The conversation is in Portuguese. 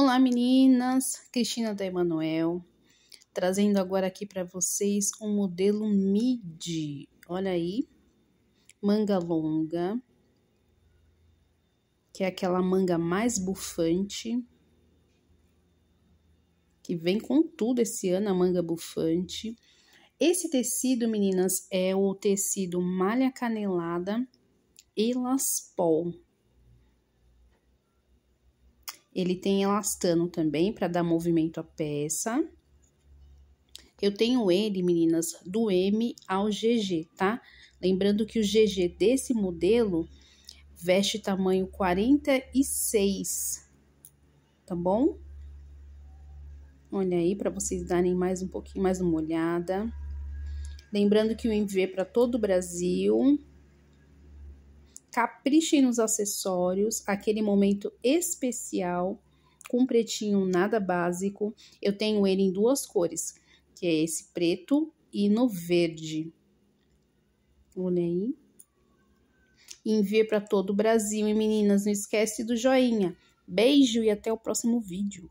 Olá meninas, Cristina da Emanuel, trazendo agora aqui para vocês um modelo midi. Olha aí, manga longa, que é aquela manga mais bufante, que vem com tudo esse ano a manga bufante. Esse tecido, meninas, é o tecido malha canelada e Elaspol. Ele tem elastano também para dar movimento à peça. Eu tenho ele, meninas, do M ao GG, tá? Lembrando que o GG desse modelo veste tamanho 46, tá bom? Olha aí, para vocês darem mais um pouquinho, mais uma olhada. Lembrando que o envio é para todo o Brasil, caprichem nos acessórios, aquele momento especial com pretinho nada básico. Eu tenho ele em duas cores, que é esse preto e no verde. Olha aí. Envie para todo o Brasil. E meninas, não esquece do joinha. Beijo e até o próximo vídeo.